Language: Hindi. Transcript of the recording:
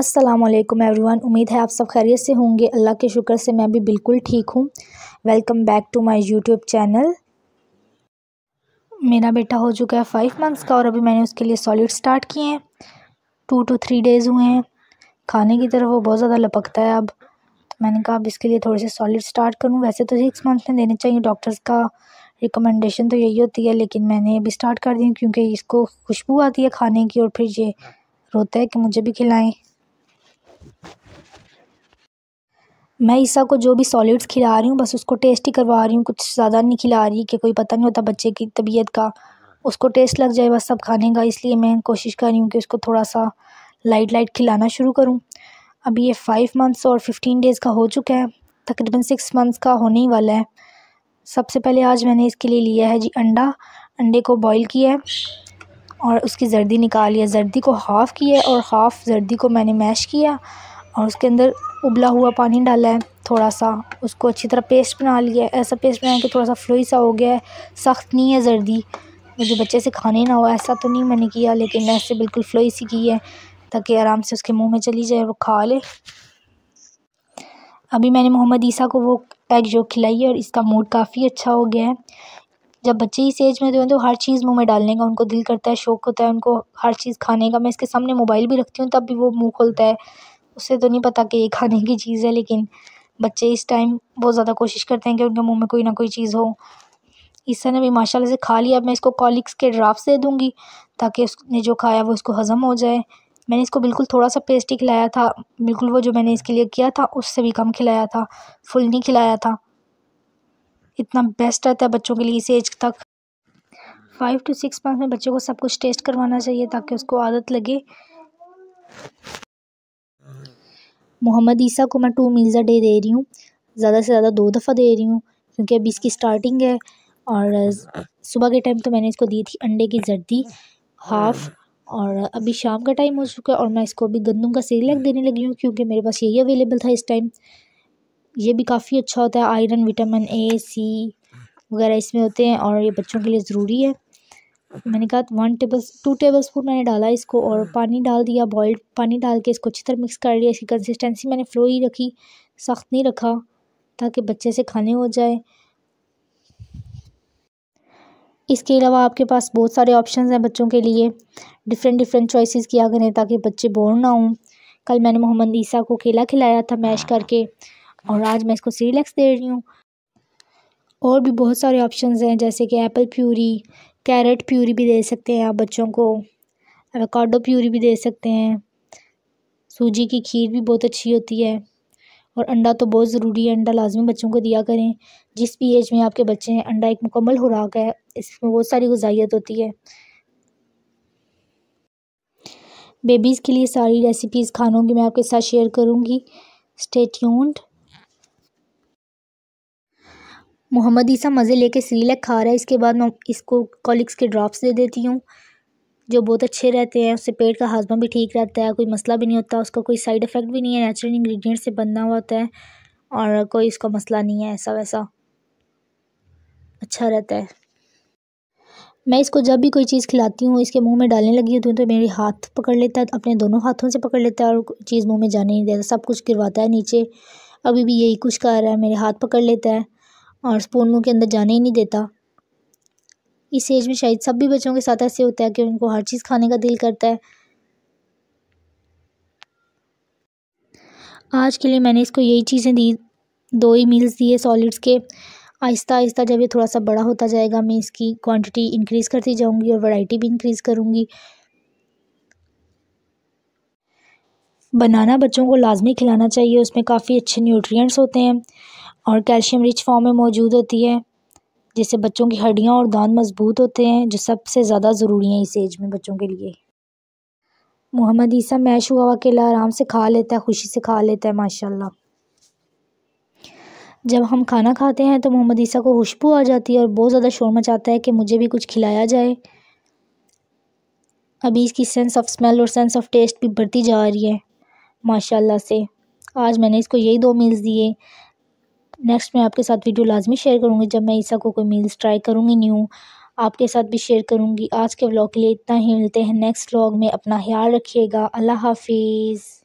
अस्सलाम वालेकुम एवरीवन उम्मीद है आप सब खैरियत से होंगे अल्लाह के शुक्र से मैं भी बिल्कुल ठीक हूँ welcome back to my YouTube channel मेरा बेटा हो चुका है फाइव मंथ्स का और अभी मैंने उसके लिए सॉलिड स्टार्ट किए हैं टू टू थ्री डेज़ हुए हैं खाने की तरफ वो बहुत ज़्यादा लपकता है अब मैंने कहा अब इसके लिए थोड़े से सॉलिड स्टार्ट करूँ वैसे तो सिक्स मंथ्स में देने चाहिए डॉक्टर्स का रिकमेंडेशन तो यही होती है लेकिन मैंने अभी स्टार्ट कर दी क्योंकि इसको खुशबू आती है खाने की और फिर ये रोता है कि मुझे भी खिलाएं मैं ईसा को जो भी सॉलिड्स खिला रही हूँ बस उसको टेस्ट ही करवा रही हूँ कुछ ज़्यादा नहीं खिला रही कि कोई पता नहीं होता बच्चे की तबीयत का उसको टेस्ट लग जाए बस सब खाने का इसलिए मैं कोशिश कर रही हूँ कि उसको थोड़ा सा लाइट लाइट खिलाना शुरू करूँ अभी ये फ़ाइव मंथ्स और फिफ्टीन डेज़ का हो चुका है तकरीबन सिक्स मंथ्स का होने ही वाला है सबसे पहले आज मैंने इसके लिए लिया है जी अंडा अंडे को बॉईल किया है और उसकी जर्दी निकाली है जर्दी को हाफ़ किया और हाफ़ जर्दी को मैंने मैश किया और उसके अंदर उबला हुआ पानी डाला है थोड़ा सा उसको अच्छी तरह पेस्ट बना लिया ऐसा पेस्ट बनाया कि थोड़ा सा फ्लोई सा हो गया है सख्त नहीं है जर्दी मुझे बच्चे से खाने ना हो ऐसा तो नहीं मैंने किया लेकिन ऐसे बिल्कुल फ्लोई सी की है ताकि आराम से उसके मुंह में चली जाए वो खा ले अभी मैंने मोहम्मद ईसा को वो एग जो खिलाई है और इसका मूड काफ़ी अच्छा हो गया है जब बच्चे इस एज में होते हैं तो हर चीज़ मुंह में डालने का उनको दिल करता है शौक़ होता है उनको हर चीज़ खाने का मैं इसके सामने मोबाइल भी रखती हूँ तब भी वो मुँह खोलता है उसे तो नहीं पता कि ये खाने की चीज़ है लेकिन बच्चे इस टाइम बहुत ज़्यादा कोशिश करते हैं कि उनके मुंह में कोई ना कोई चीज़ हो ईसा ने भी माशाल्लाह से खा लिया अब मैं इसको कॉलिक्स के ड्राफ्ट दे दूँगी ताकि उसने जो खाया वो उसको हज़म हो जाए मैंने इसको बिल्कुल थोड़ा सा पेस्ट ही खिलाया था बिल्कुल वो जो मैंने इसके लिए किया था उससे भी कम खिलाया था फुल नहीं खिलाया था इतना बेस्ट रहता है बच्चों के लिए इस एज तक फाइव टू सिक्स मंथ में बच्चों को सब कुछ टेस्ट करवाना चाहिए ताकि उसको आदत लगे मोहम्मद ईसा को मैं टू मील्स अ डे दे रही हूँ ज़्यादा से ज़्यादा दो दफ़ा दे रही हूँ क्योंकि अभी इसकी स्टार्टिंग है और सुबह के टाइम तो मैंने इसको दी थी अंडे की जर्दी हाफ़ और अभी शाम का टाइम हो चुका है और मैं इसको अभी गंदम का सीरियलक देने लगी हूँ क्योंकि मेरे पास यही अवेलेबल था इस टाइम ये भी काफ़ी अच्छा होता है आयरन विटामिन ए सी वगैरह इसमें होते हैं और ये बच्चों के लिए ज़रूरी है मैंने कहा one table two tablespoon मैंने डाला इसको और हाँ। पानी डाल दिया बॉयल्ड पानी डाल के इसको अच्छी तरह मिक्स कर लिया इसकी कंसिस्टेंसी मैंने फ्लो ही रखी सख्त नहीं रखा ताकि बच्चे से खाने हो जाए इसके अलावा आपके पास बहुत सारे ऑप्शंस हैं बच्चों के लिए डिफरेंट डिफरेंट चॉइसेस किया करें ताकि बच्चे बोर ना हों कल मैंने मोहम्मद ईसा को केला खिलाया था मैश हाँ। करके और आज मैं इसको सीरीलैक्स दे रही हूँ और भी बहुत सारे ऑप्शंस हैं जैसे कि एप्पल प्यूरी कैरेट प्यूरी भी दे सकते हैं आप बच्चों को एवोकाडो प्यूरी भी दे सकते हैं सूजी की खीर भी बहुत अच्छी होती है और अंडा तो बहुत ज़रूरी है अंडा लाजमी बच्चों को दिया करें जिस भी एज में आपके बच्चे हैं अंडा एक मुकम्मल खुराक है इसमें बहुत सारी गजाइत होती है बेबीज़ के लिए सारी रेसिपीज़ खानों की मैं आपके साथ शेयर करूँगी स्टे मोहम्मद ईसा मज़े लेके सीलक खा रहा है इसके बाद मैं इसको कॉलिक्स के ड्रॉप्स दे देती हूँ जो बहुत अच्छे रहते हैं उससे पेट का हाजमा भी ठीक रहता है कोई मसला भी नहीं होता उसका कोई साइड इफ़ेक्ट भी नहीं है नेचुरल इंग्रेडिएंट से बनना हुआ होता है और कोई इसका मसला नहीं है ऐसा वैसा अच्छा रहता है मैं इसको जब भी कोई चीज़ खिलाती हूँ इसके मुँह में डालने लगी होती हूँ तो मेरे हाथ पकड़ लेता है अपने दोनों हाथों से पकड़ लेता है और चीज़ मुँह में जाने नहीं देता सब कुछ गिरवाता है नीचे अभी भी यही कुछ कर रहा है मेरे हाथ पकड़ लेता है और स्पून मुँह के अंदर जाने ही नहीं देता इस एज में शायद सभी बच्चों के साथ ऐसे होता है कि उनको हर चीज़ खाने का दिल करता है आज के लिए मैंने इसको यही चीज़ें दी दो ही मील्स दिए सॉलिड्स के आहिस्ता आहिस्ता जब ये थोड़ा सा बड़ा होता जाएगा मैं इसकी क्वांटिटी इंक्रीज़ करती जाऊँगी और वैरायटी भी इंक्रीज़ करूँगी बनाना बच्चों को लाजमी खिलाना चाहिए उसमें काफ़ी अच्छे न्यूट्रिएंट्स होते हैं और कैल्शियम रिच फॉर्म में मौजूद होती है जिससे बच्चों की हड्डियाँ और दांत मजबूत होते हैं जो सबसे ज़्यादा ज़रूरी हैं इस एज में बच्चों के लिए मोहम्मद ईसा मैश हुआ अकेला आराम से खा लेता है खुशी से खा लेता है माशाल्लाह जब हम खाना खाते हैं तो मोहम्मद ईसा को खुशबू आ जाती है और बहुत ज़्यादा शोर मचाता है कि मुझे भी कुछ खिलाया जाए अभी इसकी सेंस ऑफ स्मेल और सेंस ऑफ टेस्ट भी बढ़ती जा रही है माशाल्लाह से आज मैंने इसको यही दो मील्स दिए नेक्स्ट मैं आपके साथ वीडियो लाजमी शेयर करूँगी जब मैं ईसा को कोई मील्स ट्राई करूँगी न्यू आपके साथ भी शेयर करूँगी आज के ब्लॉग के लिए इतना ही मिलते हैं नेक्स्ट व्लॉग में अपना ख्याल रखिएगा अल्लाह हाफिज़